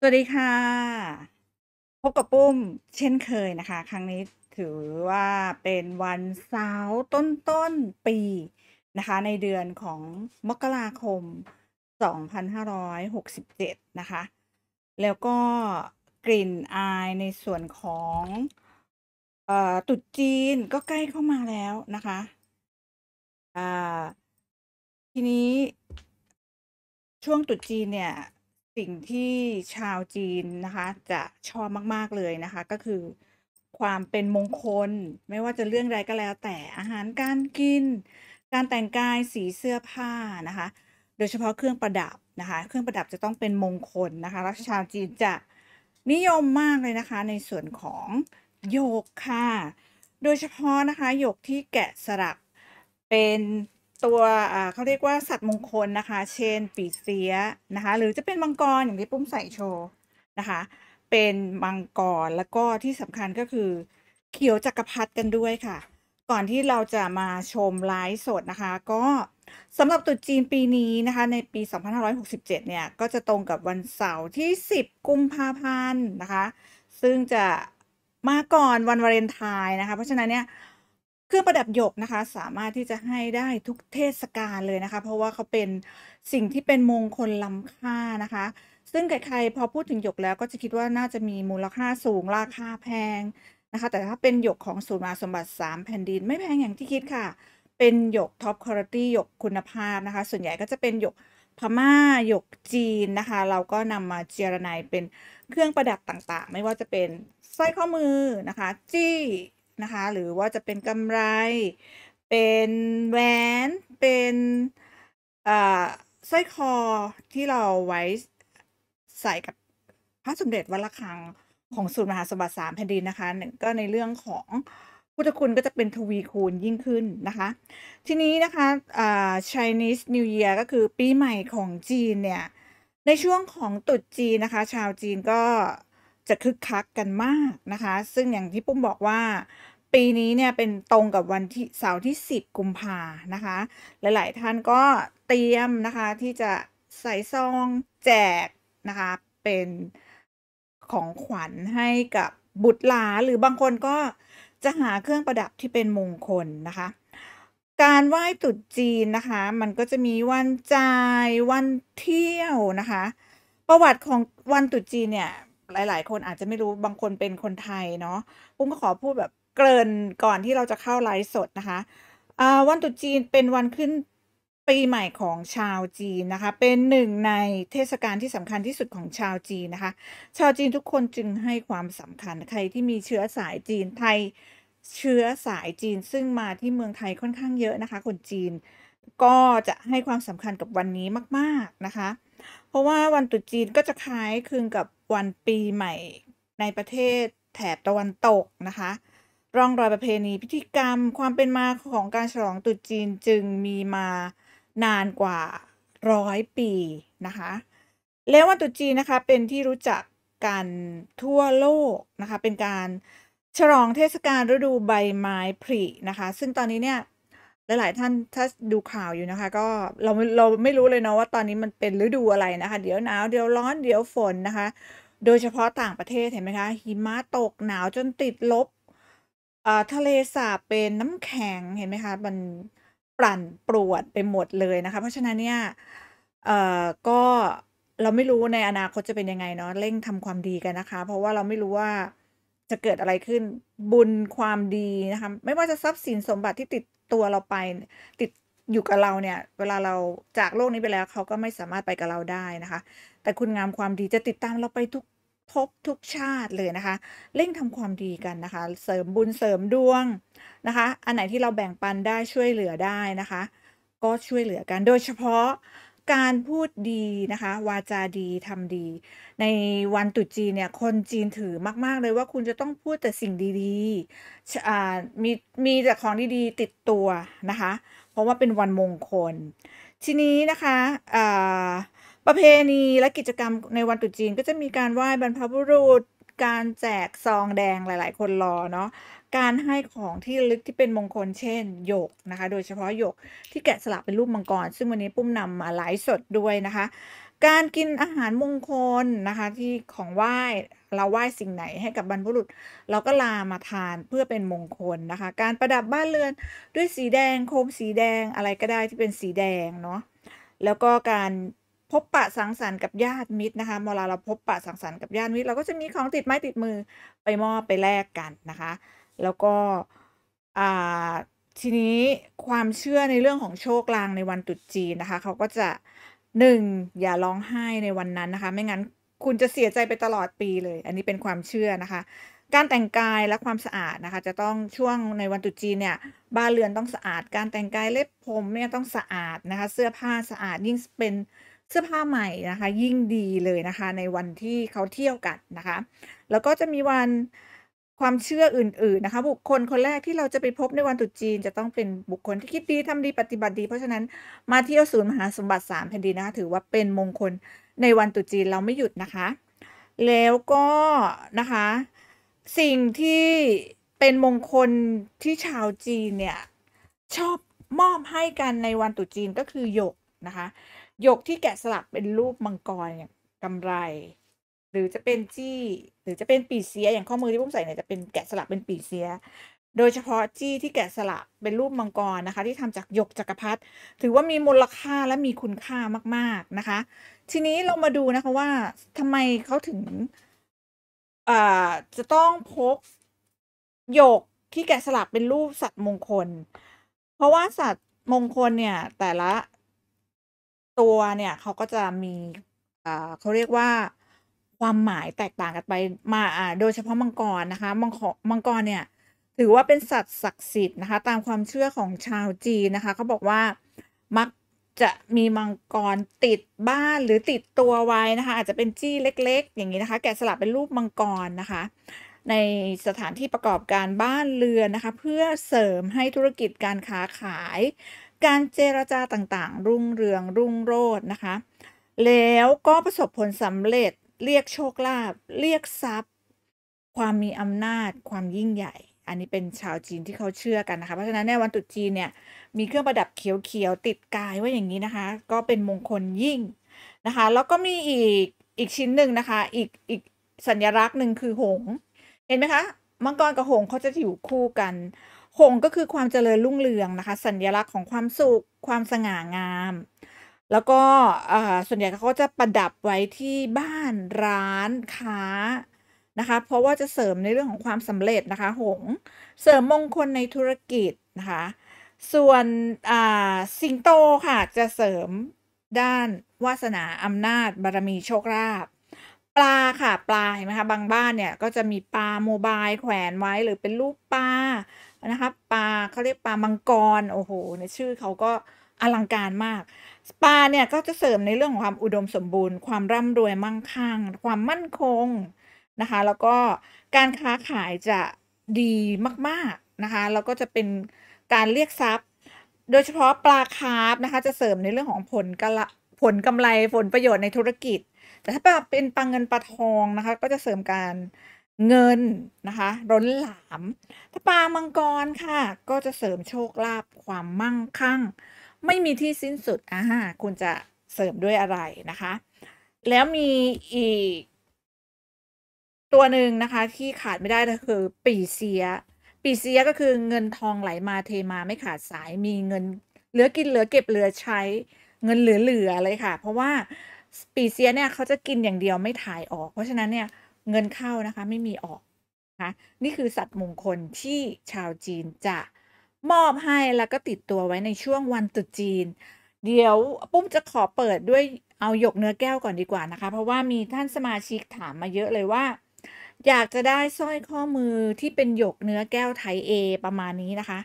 สวัสดีค่ะ พบกับปุ้มเช่นเคยนะคะ ครั้งนี้ถือว่าเป็นวันเสาร์ต้นต้นปีนะคะ ในเดือนของมกราคม 2567 นะคะ แล้วก็กลิ่นอายในส่วนของอตุดจีนก็ใกล้เข้ามาแล้วนะคะทีนี้ช่วงตุดจีนเนี่ยสิ่งที่ชาวจีน นะคะ จะชอบมาก ๆ เลยนะคะ ก็คือความเป็นมงคลไม่ว่าจะเรื่องใดก็แล้ว แต่อาหารการกิน การแต่งกายสีเสื้อผ้านะคะ โดยเฉพาะเครื่องประดับนะคะเครื่องประดับจะต้องเป็นมงคลนะคะและชาวจีนจะนิยมมากเลยนะคะในส่วนของโยกค่ะโดยเฉพาะนะคะโยกที่แกะสลักเป็นตัวเขาเรียกว่าสัตว์มงคลนะคะ เช่น ปีเสียนะคะ หรือจะเป็นมังกรอย่างที่ปุ้มใส่โชว์นะคะ เป็นมังกรแล้วก็ที่สำคัญก็คือ เขียวจักรพรรดิกันด้วยค่ะ ก่อนที่เราจะมาชมไลฟ์สดนะคะ ก็สำหรับตุจีนปีนี้นะคะในปี2567เนี่ย ก็จะตรงกับวันเสาร์ที่ 10 กุมภาพันธ์นะคะ ซึ่งจะมาก่อนวันวาเลนไทน์นะคะ เพราะฉะนั้นเนี่ยเครื่องประดับหยกนะคะสามารถที่จะให้ได้ทุกเทศกาลเลยนะคะ เพราะว่าเขาเป็นสิ่งที่เป็นมงคลล้ำค่านะคะ ซึ่งใครๆพอพูดถึงหยกแล้วก็จะคิดว่าน่าจะมีมูลค่าสูง ราคาแพงนะคะ แต่ถ้าเป็นหยกของศูนย์มาสมบัติ 3 แผ่นดินไม่แพงอย่างที่คิดค่ะ เป็นหยกท็อปคุณภาพหยกคุณภาพนะคะ ส่วนใหญ่ก็จะเป็นหยกพม่าหยกจีนนะคะ เราก็นำมาเจรไนเป็นเครื่องประดับต่างๆ ไม่ว่าจะเป็นสร้อยข้อมือนะคะ จี้นะคะหรือว่าจะเป็นกำไร เป็นแหวนเป็นสร้อยคอที่เราไว้ใส่กับพระสมเด็จวัดระฆังของศูนย์มหาสมบัติสามแผ่นดินนะคะก็ในเรื่องของพุทธคุณก็จะเป็นทวีคูณยิ่งขึ้นนะคะทีนี้นะคะอ่า Chinese New Year ก็คือปีใหม่ของจีนเนี่ยในช่วงของตรุษจีนนะคะชาวจีนก็จะคึกคักกันมากนะคะ ซึ่งอย่างที่ปุ้ม บอกว่า ปีนี้ เนี่ยเป็นตรงกับวันที่เสาร์ที่ 10กุมภานะคะ หลายๆ ท่านก็เตรียมนะคะ ที่จะใส่ซองแจกนะคะเป็นของขวัญให้กับบุตรหลานหรือบางคนก็จะหาเครื่องประดับที่เป็น มงคล นะคะ การไหว้ตุดจีนนะคะมันก็จะมีวันจ่ายวันเที่ยวนะคะ ประวัติของวันตุดจีนเนี่ยหลายๆ คนอาจจะไม่รู้บางคนเป็นคนไทยเนาะปุ้มก็ขอพูดแบบเกริ่นก่อนที่เราจะเข้าไลฟ์สดนะคะ วันตรุษจีนเป็นวันขึ้นปีใหม่ของชาวจีนนะคะ เป็นหนึ่งในเทศกาลที่สำคัญที่สุดของชาวจีนนะคะ ชาวจีนทุกคนจึงให้ความสำคัญใครที่มีเชื้อสายจีนไทยเชื้อสายจีน ซึ่งมาที่เมืองไทยค่อนข้างเยอะนะคะ คนจีนก็จะให้ความสำคัญกับวันนี้มาก ๆ นะคะ เพราะว่าวันตรุษจีนก็จะคล้ายคลึงกับวันปีใหม่ในประเทศแถบตะวันตกนะคะ ร่องรอยประเพณีพิธีกรรมความเป็นมาของการฉลองตรุษจีนจึงมีมานานกว่าร้อยปีนะคะ แล้ววันตรุษจีนนะคะเป็นที่รู้จักกันทั่วโลกนะคะ เป็นการฉลองเทศกาลฤดูใบไม้ผลินะคะ ซึ่งตอนนี้เนี่ยหลายๆท่านถ้าดูข่าวอยู่นะคะก็เราเราไม่รู้เลยเนาะว่าตอนนี้มันเป็นฤดูอะไรนะคะเดี๋ยวหนาวเดี๋ยวร้อนเดี๋ยวฝนนะคะโดยเฉพาะต่างประเทศเห็นไหมคะหิมะตกหนาวจนติดลบอ่ทะเลสาบเป็นน้ำแข็งเห็นไหมคะมันปรั่นปรวดไปหมดเลยนะคะเพราะฉะนั้นเนี่ยอ่ก็เราไม่รู้ในอนาคตจะเป็นยังไงเนาะเร่งทำความดีกันนะคะเพราะว่าเราไม่รู้ว่าจะเกิดอะไรขึ้นบุญความดีนะคะไม่ว่าจะทรัพย์สินสมบัติที่ติดตัวเราไป ติดอยู่กับเราเนี่ย เวลาเราจากโลกนี้ไปแล้ว เขาก็ไม่สามารถไปกับเราได้นะคะ แต่คุณงามความดีจะติดตามเราไปทุกพบทุกชาติเลยนะคะเร่งทำความดีกันนะคะ เสริมบุญเสริมดวงนะคะ อันไหนที่เราแบ่งปันได้ช่วยเหลือได้นะคะ ก็ช่วยเหลือกันโดยเฉพาะการพูดดีนะคะ วาจาดีทำดี ในวันตุษจีนเนี่ย คนจีนถือมาก ๆ เลยว่าคุณจะต้องพูดแต่สิ่งดีๆ มีมีแต่ของดี ๆ ติดตัวนะคะ เพราะว่าเป็นวันมงคล ทีนี้นะคะประเพณีและกิจกรรมในวันตุษจีนก็จะมีการไหว้บรรพบุรุษการแจกซองแดงหลายๆ คนรอเนาะ การให้ของที่ลึกที่เป็นมงคลเช่นหยกนะคะโดยเฉพาะหยกที่แกะสลักเป็นรูปมังกรซึ่งวันนี้ปุ้มนำมาไลฟ์สดด้วยนะคะ การกินอาหารมงคลนะคะที่ของไหว้เราไหว้สิ่งไหนให้กับบรรพบุรุษ เราก็ลามาทานเพื่อเป็นมงคลนะคะ การประดับบ้านเรือนด้วยสีแดงโคมสีแดงอะไรก็ได้ที่เป็นสีแดงเนาะแล้วก็การพบปะสังสรรค์กับญาติมิตรนะคะเวลาเราพบปะสังสรรค์กับญาติมิตรเราก็จะมีของติดไม้ติดมือไปมอบไปแลกกันนะคะ แล้วก็ทีนี้ความเชื่อในเรื่องของโชคลางในวันตรุษจีนนะคะเขาก็จะหนึ่งอย่าร้องไห้ในวันนั้นนะคะไม่งั้นคุณจะเสียใจไปตลอดปีเลย อันนี้เป็นความเชื่อนะคะ การแต่งกายและความสะอาดนะคะจะต้องช่วงในวันตรุษจีนเนี่ยบ้านเรือนต้องสะอาด การแต่งกายเล็บผมเนี่ยต้องสะอาดนะคะเสื้อผ้าสะอาดยิ่งเป็นเสื้อผ้าใหม่นะคะยิ่งดีเลยนะคะในวันที่เขาเที่ยวกันนะคะ แล้วก็จะมีวันความเชื่ออื่น ๆนะคะ บุคคลคนแรกที่เราจะไปพบในวันตรุษจีนจะต้องเป็นบุคคลที่คิดดีทำดีปฏิบัติดีเพราะฉะนั้นมาเที่ยวศูนย์มหาสมบัติ3แผ่นดินนะคะถือว่าเป็นมงคลในวันตรุษจีนเราไม่หยุดนะคะ แล้วก็นะคะสิ่งที่เป็นมงคลที่ชาวจีนเนี่ยชอบมอบให้กันในวันตรุษจีนก็คือหยกนะคะหยกที่แกะสลักเป็นรูปมังกรเนี่ยกำไร หรือจะเป็นจี้ หรือจะเป็นปีเสีย อย่างข้อมือที่ผมใส่เนี่ยจะเป็นแกะสลักเป็นปีเสีย โดยเฉพาะจี้ที่แกะสลักเป็นรูปมังกรนะคะ ที่ทำจากหยกจักรพรรดิถือว่ามีมูลค่าและมีคุณค่ามาก ๆนะคะ ทีนี้เรามาดูนะคะว่าทำไมเขาถึงอ่าจะต้องพกหยกที่แกะสลักเป็นรูปสัตว์มงคล เพราะว่าสัตว์มงคลเนี่ย แต่ละตัวเนี่ยเขาก็จะมีอ่าเขาเรียกว่าความหมายแตกต่างกันไปมาอ่าโดยเฉพาะมังกรนะคะมังกรมังกรเนี่ยถือว่าเป็นสัตว์ศักดิ์สิทธิ์นะคะ ตามความเชื่อของชาวจีนนะคะเขาบอกว่ามักจะมีมังกรติดบ้านหรือติดตัวไว้นะคะ อาจจะเป็นจี้เล็ก ๆ อย่างนี้นะคะ แกะสลักเป็นรูปมังกรนะคะ ในสถานที่ประกอบการบ้านเรือนนะคะ เพื่อเสริมให้ธุรกิจการค้าขายการเจรจาต่างๆ รุ่งเรืองรุ่งโรจน์นะคะ แล้วก็ประสบผลสำเร็จ เรียกโชคลาภเรียกทรัพย์ ความมีอำนาจความยิ่งใหญ่ อันนี้เป็นชาวจีนที่เขาเชื่อกันนะคะเพราะฉะนั้นในวันตรุษจีนเนี่ยมีเครื่องประดับเขียวๆ ติดกายไว้อย่างนี้นะคะ ก็เป็นมงคลยิ่งนะคะ แล้วก็มีอีกอีกชิ้นหนึ่งนะคะ อีกอีกสัญลักษณ์หนึ่งคือหงเห็นไหมคะ มังกรกับหงเขาจะอยู่คู่กันหงก็คือความเจริญรุ่งเรืองนะคะ สัญญลักษณ์ของความสุขความสง่างาม แล้วก็ส่วนใหญ่เขาจะประดับไว้ที่บ้านร้านค้านะคะเพราะว่าจะเสริมในเรื่องของความสำเร็จนะคะหงเสริมมงคลในธุรกิจนะคะส่วนสิงโตค่ะ จะเสริมด้านวาสนาอำนาจ บารมีโชคลาภปลา ค่ะ ปลาเห็นไหมคะบางบ้านเนี่ยก็จะมีปลาโมบาย แขวนไว้หรือเป็นรูปปลานะคะปลาเขาเรียกปลามังกรโอ้โหในชื่อเขาก็อลังการมากปลาเนี่ยก็จะเสริมในเรื่องของความอุดมสมบูรณ์ความร่ำรวยมั่งคั่ง ความมั่นคงนะคะแล้วก็การค้าขายจะดีมากๆนะคะแล้วก็จะเป็นการเรียกทรัพย์ โดยเฉพาะปลาคาร์ฟนะคะจะเสริมในเรื่องของผลกระผลกำไรผลประโยชน์ในธุรกิจ แต่ถ้าเป็นปลาเงินปลาทองนะคะก็จะเสริมการเงินนะคะ ร้นหลามถ้าปลามังกรค่ะ ก็จะเสริมโชคลาภความมั่งคั่ง ไม่มีที่สิ้นสุดอ่าคุณจะเสริมด้วยอะไรนะคะ แล้วมีอีก ตัวหนึ่งนะคะที่ขาดไม่ได้ก็คือ ปีเสีย ปีเสียก็คือเงินทองไหลมาเทมาไม่ขาดสายมีเงิน เหลือกินเหลือเก็บเหลือใช้เงินเหลืออเลยค่ะ เพราะว่าปีเสียเนี่ยเขาจะกินอย่างเดียวไม่ถ่ายออก เพราะฉะนั้นเนี่ยเงินเข้านะคะไม่มีออกนะคะนี่คือสัตว์มงคลที่ชาวจีนจะมอบให้แล้วก็ติดตัวไว้ในช่วงวันตรุษจีน เดี๋ยวปุ้มจะขอเปิดด้วยเอาหยกเนื้อแก้วก่อนดีกว่านะคะ เพราะว่ามีท่านสมาชิกถามมาเยอะเลยว่า อยากจะได้สร้อยข้อมือที่เป็นหยกเนื้อแก้วไทยเอประมาณนี้นะคะ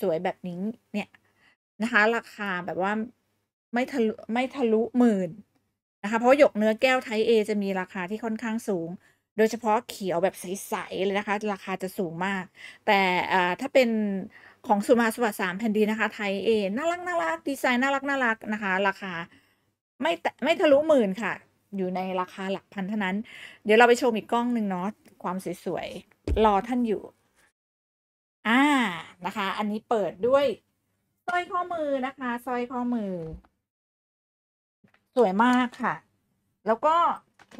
สวยๆ แบบนี้เนี่ยนะคะ ราคาแบบว่าไม่ทะลุไม่ทะลุหมื่นนะคะเพราะหยกเนื้อแก้วไทยเอจะมีราคาที่ค่อนข้างสูงโดยเฉพาะเขียวแบบ ใส ๆ เลยนะคะ ราคาจะสูงมาก แต่ถ้าเป็นของ สุมาสวัสดิ์สาม แผ่นดีนะคะ ไทยเอน่ารักน่ารัก ดีไซน์ น่ารักน่ารักนะคะ ราคา ไม่ไม่ทะลุ หมื่น ค่ะ อยู่ในราคาหลักพันเท่านั้น เดี๋ยวเราไปชมอีกกล้องหนึ่งเนาะความ สวย ๆ รอท่านอยู่อ่านะคะ อันนี้เปิดด้วยสร้อยข้อมือนะคะสร้อยข้อมือ สวยมากค่ะ แล้วก็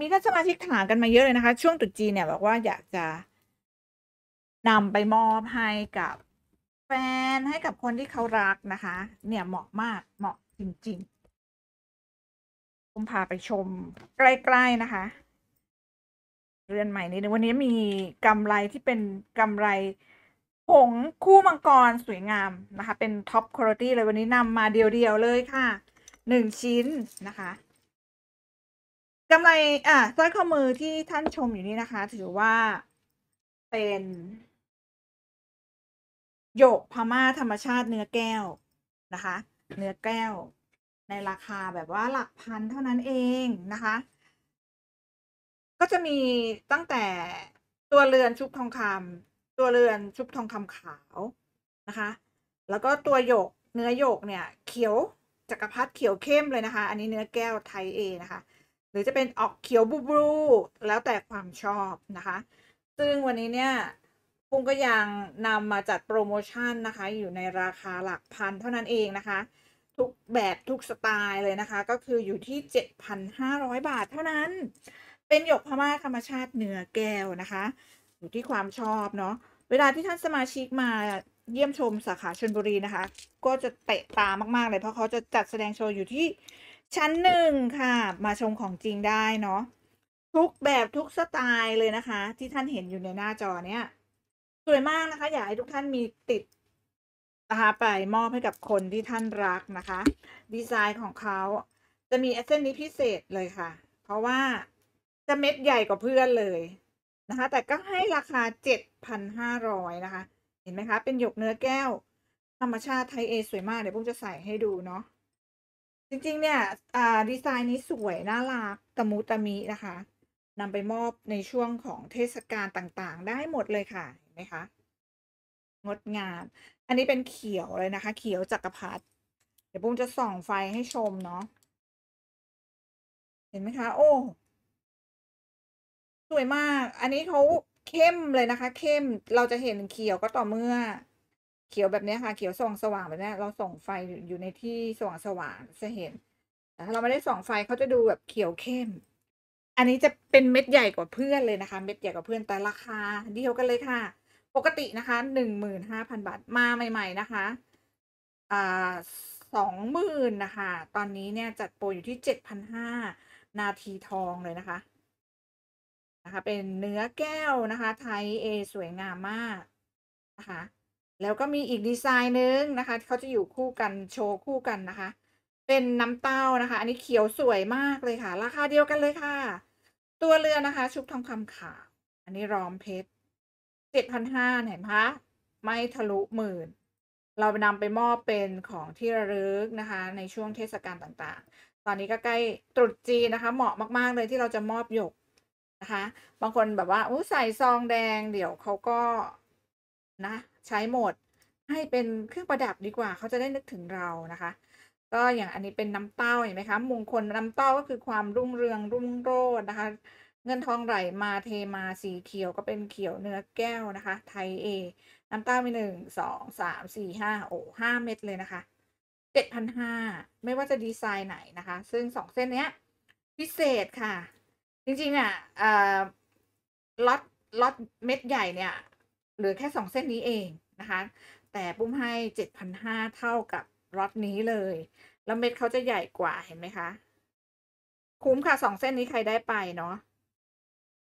มีท่าสมาชิกถามกันมาเยอะเลยนะคะ ช่วงตุษจีเนี่ยบอกว่าอยากจะนำไปมอบให้กับแฟนให้กับคนที่เขารักนะคะ เนี่ยเหมาะมากเหมาะจริงๆผมพาไปชมใกล้ๆนะคะ เรือนใหม่นี้วันนี้มีกำไรที่เป็นกำไรผงคู่มังกรสวยงามนะคะ เป็นท็อปคุณภาพเลยวันนี้นำมาเดียวๆ เลยค่ะหนึ่งชิ้นนะคะกำไรอ่ะสร้อยข้อมือที่ท่านชมอยู่นี่นะคะถือว่าเป็นหยกพม่าธรรมชาติเนื้อแก้วนะคะ เนื้อแก้วในราคาแบบว่าหลักพันเท่านั้นเองนะคะ ก็จะมีตั้งแต่ตัวเรือนชุบทองคำตัวเรือนชุบทองคำขาวนะคะ แล้วก็ตัวหยกเนื้อหยกเนี่ย เขียวจักรพรรดิเขียวเข้มเลยนะคะ อันนี้เนื้อแก้วไทยเอนะคะหรือจะเป็นออกเขียวบลูแล้วแต่ความชอบนะคะ ซึ่งวันนี้เนี่ยปุ้งก็ยังนำมาจัดโปรโมชั่นนะคะ อยู่ในราคาหลักพันเท่านั้นเองนะคะทุกแบบทุกสไตล์เลยนะคะก็คืออยู่ที่ 7,500 บาท เท่านั้น เป็นหยกพม่าธรรมชาติเนื้อแก้วนะคะ อยู่ที่ความชอบเนาะเวลาที่ท่านสมาชิกมาเยี่ยมชมสาขาชนบุรีนะคะ ก็จะเตะตามาก ๆ เลยเพราะเขาจะจัดแสดงโชว์อยู่ที่ชั้นหนึ่งค่ะ มาชมของจริงได้เนาะทุกแบบทุกสไตล์เลยนะคะที่ท่านเห็นอยู่ในหน้าจอเนี้ย สวยมากนะคะ อยากให้ทุกท่านมีติดนะคะไปมอบให้กับคนที่ท่านรักนะคะ ดีไซน์ของเขาจะมีเส้นนี้พิเศษเลยค่ะ เพราะว่าจะเม็ดใหญ่กว่าเพื่อนเลยนะคะ แต่ก็ให้ราคาเจ็ดพันห้้ารอยนะคะ เห็นไหมคะ เป็นหยกเนื้อแก้ว ธรรมชาติไทยเอสวยมากเดี๋ยวพุ่มจะใส่ให้ดูเนาะจริงๆ เนี่ยดีไซน์นี้สวย น่ารักตะมุตะมินะคะ นำไปมอบในช่วงของเทศกาลต่างๆ ได้หมดเลยค่ะเห็นไหมคะ งดงาม อันนี้เป็นเขียวเลยนะคะ เขียวจักรพรรดิเดี๋ยวปุ้มจะส่องไฟให้ชม เนาะ เห็นไหมคะ โอ้ สวยมาก อันนี้เขาเข้มเลยนะคะ เข้มเราจะเห็นเขียวก็ต่อเมื่อขียวแบบนี้ค่ะ เขียวส่องสว่างแบบนี้เราส่องไฟอยู่ในที่สว่างสว่างจะเห็นแต่ถ้าเราไม่ได้ส่องไฟเขาจะดูแบบเขียวเข้ม อันนี้จะเป็นเม็ดใหญ่กว่าเพื่อนเลยนะคะ เม็ดใหญ่กว่าเพื่อนแต่ราคาเดียวกันเลยค่ะ ปกตินะคะหนึ่งหมื่นห้าพันบาทมาใหม่ ๆ นะคะอ่าสองหมื่นนะคะ ตอนนี้เนี่ยจัดโปรอยู่ที่เจ็ดพันห้านาทีทองเลยนะคะนะคะ เป็นเนื้อแก้วนะคะ ไทยเอสวยงามมากนะคะแล้วก็มีอีกดีไซน์หนึ่งนะคะเขาจะอยู่คู่กันโชว์คู่กันนะคะ เป็นน้ำเต้านะคะ อันนี้เขียวสวยมากเลยค่ะ ราคาเดียวกันเลยค่ะ ตัวเรือนะคะ ชุบทองคำขาว อันนี้รอมเพชรเจ็ดพันห้าเห็นไหมคะไม่ทะลุหมื่น เรานำไปมอบเป็นของที่ระลึกนะคะ ในช่วงเทศกาลต่างๆ ตอนนี้ก็ใกล้ตรุษจีนนะคะ เหมาะมากๆเลยที่เราจะมอบหยกนะคะ บางคนแบบว่าอู้ใส่ซองแดง เดี๋ยวเขาก็นะใช้โหมดให้เป็นเครื่องประดับดีกว่าเขาจะได้นึกถึงเรานะคะ ก็อย่างอันนี้เป็นน้ำเต้าเห็นไหมคะมงคลน้ำเต้าก็คือความรุ่งเรืองรุ่งโรจน์นะคะ เงินทองไหลมาเทมาสีเขียวก็เป็นเขียวเนื้อแก้วนะคะไทยเอน้ำเต้ามีหนึ่งสองสามสี่ห้าโอ้ห้าเม็ดเลยนะคะเจ็ดพันห้าไม่ว่าจะดีไซน์ไหนนะคะ ซึ่งสองเส้นเนี้ย พิเศษค่ะจริงๆอ่ะล็อตล็อตเม็ดใหญ่เนี่ยหลือแค่สองเส้นนี้เองนะคะ แต่ปุ้มให้เจ็ดพันห้าเท่ากับร็อนี้เลย แล้วเม็ดเขาจะใหญ่กว่าเห็นไหมคะ คุ้มค่ะสองเส้นนี้ใครได้ไปเนาะ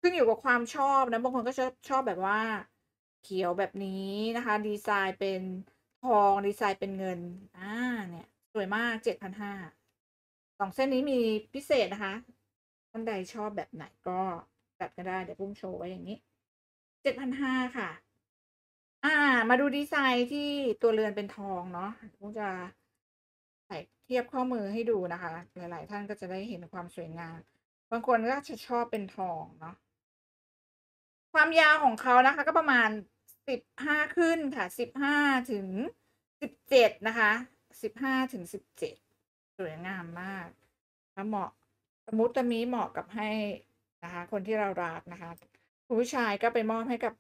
ขึ้นอยู่กับความชอบนะบางคนก็ชอบชอบแบบว่าเขียวแบบนี้นะคะ ดีไซน์เป็นทอง ดีไซน์เป็นเงินอ่าเนี่ยสวยมากเจ็ดพันห้าสองเส้นนี้มีพิเศษนะคะท่านใดชอบแบบไหนก็จัดก็ได้ เดี๋ยวปุ้มโชว์ไว้อย่างนี้เจ็ดพันห้าค่ะมาดูดีไซน์ที่ตัวเรือนเป็นทองเนาะุมจะ ใส่เทียบข้อมือให้ดูนะคะ หลายๆท่านก็จะได้เห็นความสวยงาม บางคนก็จะชอบเป็นทองเนาะความยาวของเขานะคะก็ประมาณสิบห้าขึ้นค่ะสิบห้าถึงสิบเจ็ดนะคะสิบห้าถึงสิบเจ็ดสวยงามมากแล้วเหมาะสมุิตะมีเหมาะกับให้นะคะคนที่เรารักนะคะผู้ชายก็ไปมอบให้กับ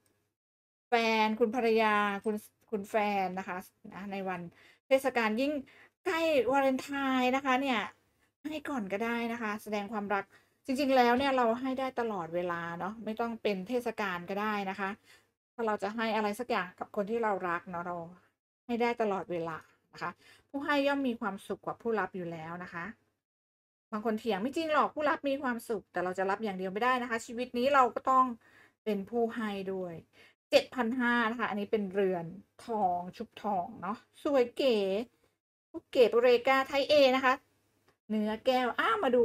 แฟนคุณภรรยาคุณคุณแฟนนะคะนะในวันเทศกาลยิ่งใกล้วาเลนไทน์นะคะ เนี่ยให้ก่อนก็ได้นะคะ แสดงความรักจริงๆแล้ว เนี่ยเราให้ได้ตลอดเวลาเนาะไม่ต้องเป็นเทศกาลก็ได้นะคะถ้าเราจะให้อะไรสักอย่างกับคนที่เรารักเนาะเรา ให้ได้ตลอดเวลานะคะ ผู้ให้ย่อมมีความสุขกว่าผู้รับอยู่แล้วนะคะบางคนเถียงไม่จริงหรอกผู้รับมีความสุข แต่เราจะรับอย่างเดียวไม่ได้นะคะ ชีวิตนี้เราก็ต้องเป็นผู้ให้ด้วยเจ็ดพันห้านะคะ อันนี้เป็นเรือนทองชุบทองเนาะสวย เก๋เก๋เรกาไทยเอนะคะเนื้อแก้วอ้ามาดู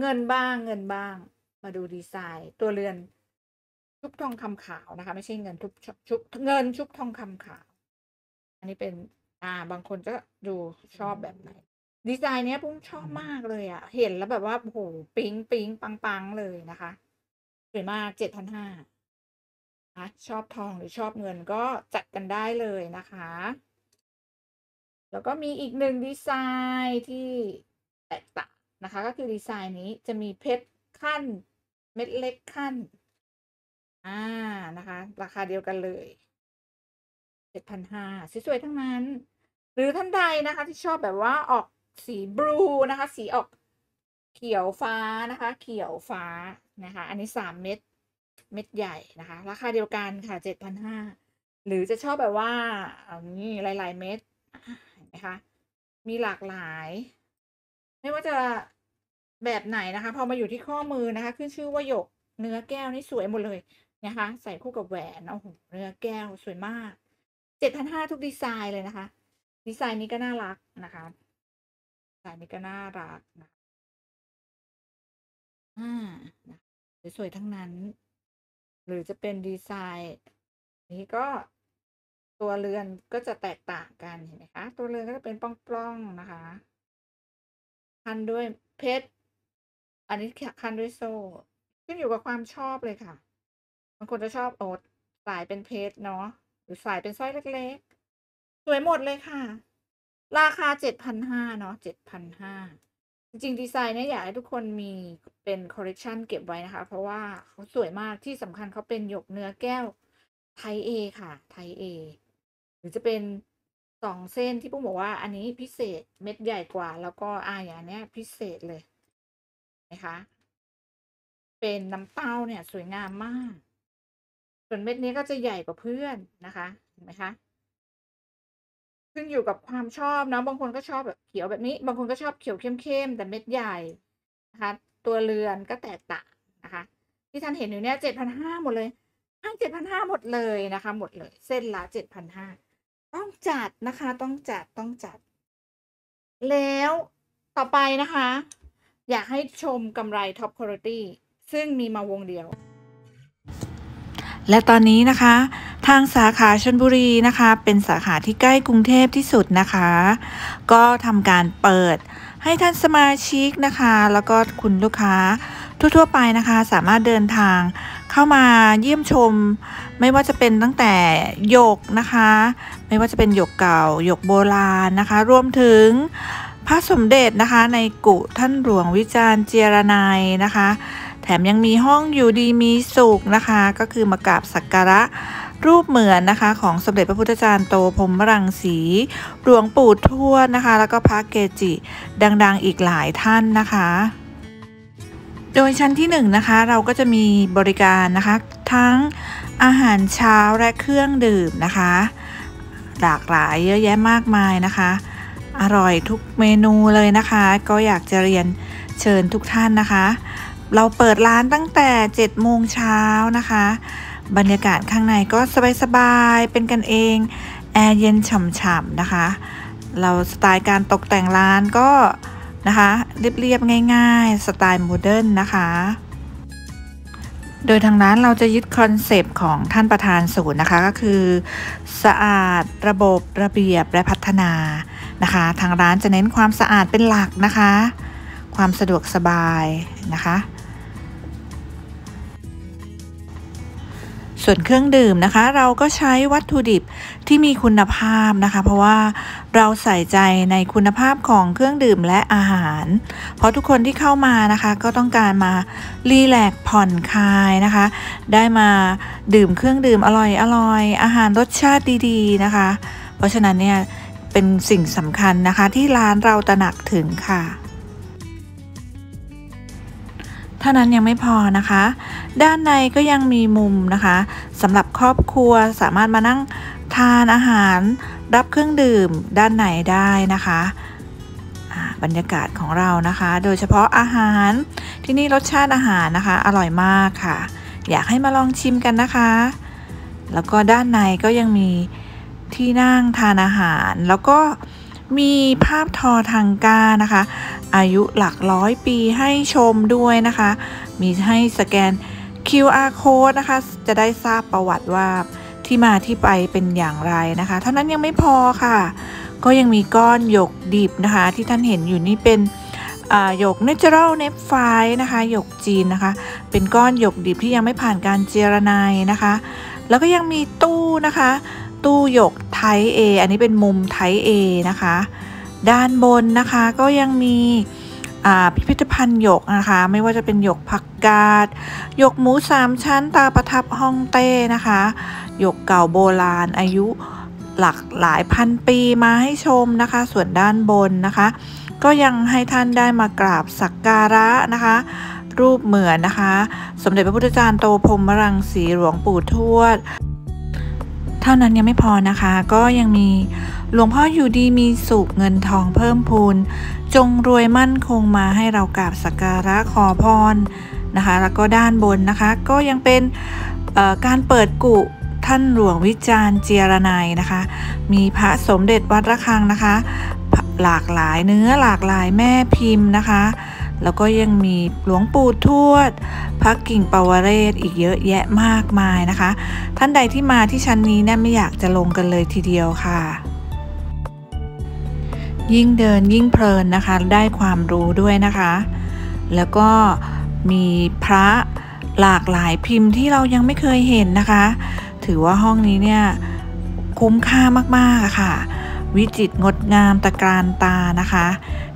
เงินบ้างเงินบ้าง มาดูดีไซน์ตัวเรือนชุบทองคำขาวนะคะ ไม่ใช่เงินชุบชุบเงินชุบทองคำขาว อันนี้เป็นอ่าบางคนก็ดูชอบแบบไหน ดีไซน์เนี้ยพุ่มชอบมากเลยอะ่ะ เห็นแล้วแบบว่าโอ้โหปิ๊งปิ๊งปังปังเลยนะคะสวยมากเจ็ดพันห้าะชอบทองหรือชอบเงินก็จัดกันได้เลยนะคะ แล้วก็มีอีกหนึ่งดีไซน์ที่แตกต่างนะคะก็คือดีไซน์นี้จะมีเพชรขั้น เม็ดเล็กขั้นอ่านะคะ ราคาเดียวกันเลยเจ็ดพันห้าสวยๆทั้งนั้น หรือท่านใดนะคะที่ชอบแบบว่าออกสีบลูนะคะสีออกเขียวฟ้านะคะ เขียวฟ้านะคะอันนี้สามเม็ดเม็ดใหญ่นะคะ ราคาเดียวกันค่ะเจ็ดพันห้าหรือจะชอบแบบว่าอนี่หลายๆ เม็ดนะคะมีหลากหลาย ไม่ว่าจะแบบไหนนะคะ พอมาอยู่ที่ข้อมือนะคะ ขึ้นชื่อว่าหยกเนื้อแก้วนี่สวยหมดเลยนะคะใส่คู่กับแหวนโอ้โหเนื้อแก้วสวยมากเจ็ดพันห้าทุกดีไซน์เลยนะคะ ดีไซน์นี้ก็น่ารักนะคะดีไซน์นี้ก็น่ารักนะอ่าสวยๆทั้งนั้นหรือจะเป็นดีไซน์นี้ก็ตัวเรือนก็จะแตกต่างกันเห็นไหมคะ ตัวเรือนก็จะเป็นปล้องๆนะคะ คันด้วยเพชรอันนี้คันด้วยโซ่ขึ้นอยู่กับความชอบเลยค่ะ บางคนจะชอบโอดสายเป็นเพชรเนาะหรือสายเป็นสร้อยเล็กๆ สวยหมดเลยค่ะ ราคาเจ็ดพันห้าเนาะเจ็ดพันห้าจริงดีไซน์เนี่ยอยากให้ทุกคนมีเป็นคอลเลกชันเก็บไว้นะคะ เพราะว่าเขาสวยมากที่สำคัญเขาเป็นหยกเนื้อแก้ว ไทยเอค่ะ ไทยเอหรือจะเป็นสองเส้นที่พุ้บอกว่าอันนี้พิเศษเม็ดใหญ่กว่า แล้วก็อ่าอย่างเนี้ย พิเศษเลยนะคะเป็นน้ำเต้าเนี่ย สวยงามมาก ส่วนเม็ดนี้ก็จะใหญ่กว่าเพื่อนนะคะ เห็นไหมคะขึ้นอยู่กับความชอบนะ บางคนก็ชอบแบบเขียวแบบนี้ บางคนก็ชอบเขียวเข้มๆ แต่เม็ดใหญ่ นะคะ ตัวเรือนก็แตกต่างนะคะ ที่ท่านเห็นอยู่เนี่ยเจ็ดพันห้าหมดเลยห้้งเจ็ดพันห้าหมดเลยนะคะ หมดเลย เส้นละเจ็ดพันห้าต้องจัดนะคะ ต้องจัด ต้องจัด แล้วต่อไปนะคะ อยากให้ชมกำไรท็อปคุณภาพซึ่งมีมาวงเดียว และตอนนี้นะคะทางสาขาชนบุรีนะคะ เป็นสาขาที่ใกล้กรุงเทพที่สุดนะคะ ก็ทำการเปิดให้ท่านสมาชิกนะคะ แล้วก็คุณลูกค้าทั่วๆ ไปนะคะ สามารถเดินทางเข้ามาเยี่ยมชม ไม่ว่าจะเป็นตั้งแต่หยกนะคะ ไม่ว่าจะเป็นหยกเก่าหยกโบราณนะคะ รวมถึงพระสมเด็จนะคะ ในกุ ท่านหลวงวิจารณ์เจรนายนะคะ แถมยังมีห้องอยู่ดีมีสุขนะคะ ก็คือมากราบสักการะรูปเหมือนนะคะของสมเด็จพระพุทธจารย์โตพรมรังสีหลวงปู่ทวดนะคะ แล้วก็พระเกจิ ดังๆอีกหลายท่านนะคะ โดยชั้นที่1นนะคะเราก็จะมีบริการนะคะทั้งอาหารเช้าและเครื่องดื่มนะคะหลากหลายเยอะแยะมากมายนะคะ อร่อยทุกเมนูเลยนะคะ ก็อยากจะเรียนเชิญทุกท่านนะคะ เราเปิดร้านตั้งแต่7โมงเช้านะคะบรรยากาศข้างในก็สบายๆ เป็นกันเอง แอร์เย็นฉ่ำๆนะคะ เราสไตล์การตกแต่งร้านก็ นะคะ เรียบๆง่ายๆสไตล์โมเดิร์นนะคะ โดยทางร้านเราจะยึดคอนเซปต์ของท่านประธานศูนย์นะคะก็คือ สะอาดระบบระเบียบและพัฒนา นะคะ ทางร้านจะเน้นความสะอาดเป็นหลักนะคะ ความสะดวกสบายนะคะส่วนเครื่องดื่มนะคะ เราก็ใช้วัตถุดิบที่มีคุณภาพนะคะ เพราะว่าเราใส่ใจในคุณภาพของเครื่องดื่มและอาหาร เพราะทุกคนที่เข้ามานะคะ ก็ต้องการมารีแลกผ่อนคลายนะคะ ได้มาดื่มเครื่องดื่มอร่อยอร่อยอาหารรสชาติดีๆ นะคะ เพราะฉะนั้นเนี่ยเป็นสิ่งสำคัญนะคะ ที่ร้านเราตระหนักถึงค่ะท่านั้นยังไม่พอนะคะ ด้านในก็ยังมีมุมนะคะสำหรับครอบครัวสามารถมานั่งทานอาหาร รับเครื่องดื่มด้านในได้นะคะ บรรยากาศของเรานะคะ โดยเฉพาะอาหารที่นี่รสชาติอาหารนะคะอร่อยมากค่ะ อยากให้มาลองชิมกันนะคะ แล้วก็ด้านในก็ยังมีที่นั่งทานอาหาร แล้วก็มีภาพทอทางกานะคะอายุหลักร้อยปี ให้ชมด้วยนะคะ มีให้สแกน QR code นะคะ จะได้ทราบประวัติว่าที่มาที่ไปเป็นอย่างไรนะคะ เท่านั้นยังไม่พอค่ะ ก็ยังมีก้อน หยกดิบนะคะ ที่ท่านเห็นอยู่นี่ เป็นหยกเนเจอรัลเนฟไฟนะคะ หยกจีนนะคะ เป็นก้อน หยกดิบที่ยังไม่ผ่านการเจรไนนะคะ แล้วก็ยังมีตู้นะคะ ตู้หยกไทเออันนี้เป็นมุมไทเอนะคะด้านบนนะคะก็ยังมีพิพิธภัณฑ์หยกนะคะ ไม่ว่าจะเป็นหยกผักกาดหยกหมูสามชั้นตาประทับฮ่องเต้นะคะหยกเก่าโบราณอายุหลักหลายพันปีมาให้ชมนะคะ ส่วนด้านบนนะคะ ก็ยังให้ท่านได้มากราบสักการะนะคะ รูปเหมือนนะคะ สมเด็จพระพุทธจารย์โตพรมรังสีหลวงปู่ทวดเท่านั้นยังไม่พอนะคะก็ยังมีหลวงพ่ออยู่ดีมีสุขเงินทองเพิ่มพูนจงรวยมั่นคงมาให้เรากราบสักการะขอพรนะคะ แล้วก็ด้านบนนะคะก็ยังเป็นการเปิดกุท่านหลวงวิจารณ์เจียรนายนะคะ มีพระสมเด็จวัดระฆังนะคะ หลากหลายเนื้อหลากหลายแม่พิมพ์นะคะแล้วก็ยังมีหลวงปู่ทวด พระกิ่งปาวเรศอีกเยอะแยะมากมายนะคะ ท่านใดที่มาที่ชั้นนี้เนี่ยไม่อยากจะลงกันเลยทีเดียวค่ะ ยิ่งเดินยิ่งเพลินนะคะ ได้ความรู้ด้วยนะคะ แล้วก็มีพระหลากหลายพิมพ์ที่เรายังไม่เคยเห็นนะคะ ถือว่าห้องนี้เนี่ยคุ้มค่ามาก ๆ ค่ะ วิจิตรงดงามตะการตา นะคะ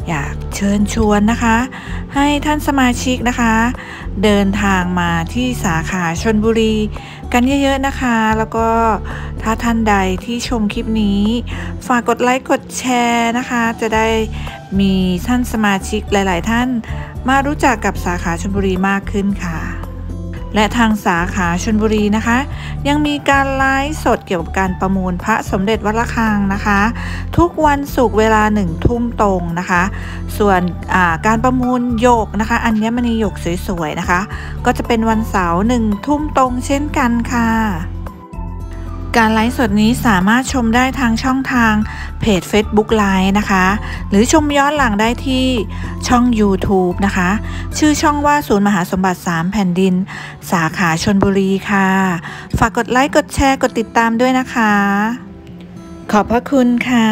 อยากเชิญชวนนะคะ ให้ท่านสมาชิกนะคะ เดินทางมาที่สาขาชนบุรีกันเยอะๆนะคะ แล้วก็ถ้าท่านใดที่ชมคลิปนี้ ฝากกดไลค์ กดแชร์นะคะ จะได้มีท่านสมาชิกหลายๆท่านมารู้จักกับสาขาชนบุรีมากขึ้นค่ะและทางสาขาชนบุรีนะคะ ยังมีการไลฟ์สดเกี่ยวกับการประมูลพระสมเด็จวัดระคังนะคะ ทุกวันศุกร์เวลาหนึ่งทุ่มตรงนะคะ ส่วนการประมูลโยกนะคะ อัญมณีโยกสวยๆนะคะ ก็จะเป็นวันเสาร์หนึ่งทุ่มตรงเช่นกันค่ะการไลฟ์สดนี้สามารถชมได้ทางช่องทาง เพจ Facebook Live นะคะ หรือชมย้อนหลังได้ที่ช่อง YouTube นะคะ ชื่อช่องว่าศูนย์มหาสมบัติ 3 แผ่นดินสาขาชนบุรีค่ะ ฝากกดไลค์ กดแชร์ กดติดตามด้วยนะคะ ขอบพระคุณค่ะ